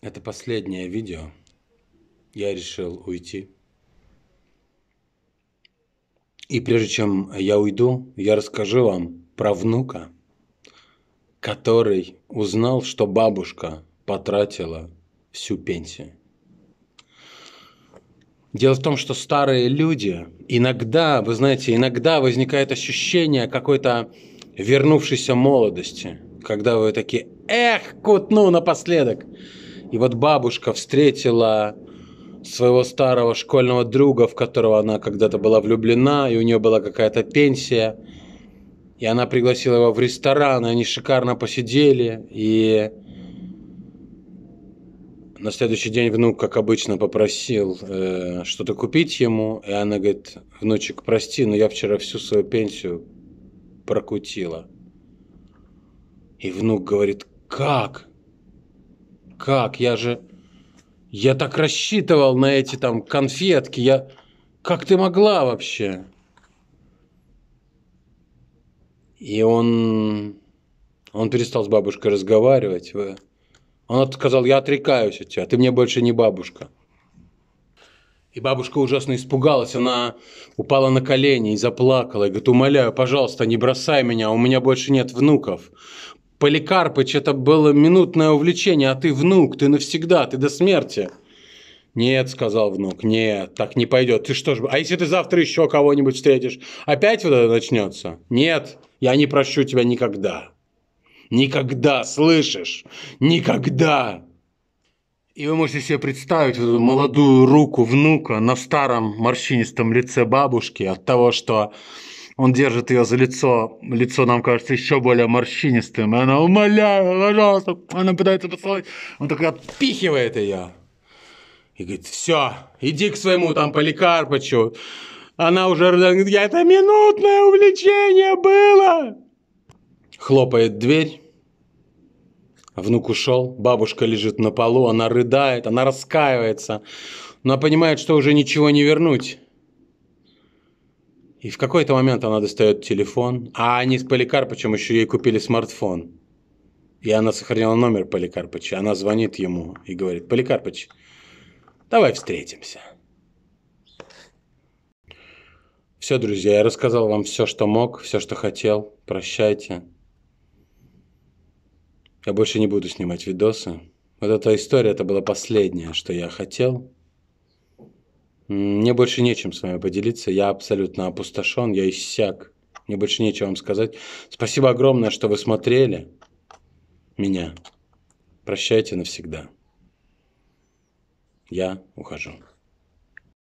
Это последнее видео. Я решил уйти. И прежде чем я уйду, я расскажу вам про внука, который узнал, что бабушка потратила всю пенсию. Дело в том, что старые люди, иногда, вы знаете, иногда возникает ощущение какой-то вернувшейся молодости, когда вы такие, эх, кутну напоследок. И вот бабушка встретила своего старого школьного друга, в которого она когда-то была влюблена, и у нее была какая-то пенсия. И она пригласила его в ресторан, и они шикарно посидели. И на следующий день внук, как обычно, попросил э, что-то купить ему. И она говорит, внучек, прости, но я вчера всю свою пенсию прокутила. И внук говорит, как? Как? Я же... Я так рассчитывал на эти там конфетки. Я... Как ты могла вообще? И он... Он перестал с бабушкой разговаривать. Он сказал, я отрекаюсь от тебя, ты мне больше не бабушка. И бабушка ужасно испугалась, она упала на колени и заплакала. И говорит, умоляю, пожалуйста, не бросай меня, у меня больше нет внуков. Поликарпыч, это было минутное увлечение, а ты внук, ты навсегда, ты до смерти. Нет, сказал внук, нет, так не пойдет. Ты что ж, а если ты завтра еще кого-нибудь встретишь, опять вот это начнется? Нет, я не прощу тебя никогда. Никогда, слышишь? Никогда! И вы можете себе представить эту молодую руку внука на старом морщинистом лице бабушки от того, что он держит ее за лицо. Лицо нам кажется еще более морщинистым. И она умоляет, пожалуйста. Она пытается поцеловать. Он такой отпихивает ее. И говорит, все, иди к своему там Поликарпычу. Она уже я это минутное увлечение было. Хлопает дверь. Внук ушел, бабушка лежит на полу, она рыдает, она раскаивается. Она понимает, что уже ничего не вернуть. И в какой-то момент она достает телефон, а они с Поликарпычем еще ей купили смартфон. И она сохранила номер Поликарпыча. Она звонит ему и говорит, Поликарпыч, давай встретимся. Все, друзья, я рассказал вам все, что мог, все, что хотел. Прощайте. Я больше не буду снимать видосы. Вот эта история, это была последняя, что я хотел. Мне больше нечем с вами поделиться. Я абсолютно опустошен, я иссяк. Мне больше нечего вам сказать. Спасибо огромное, что вы смотрели меня. Прощайте навсегда. Я ухожу.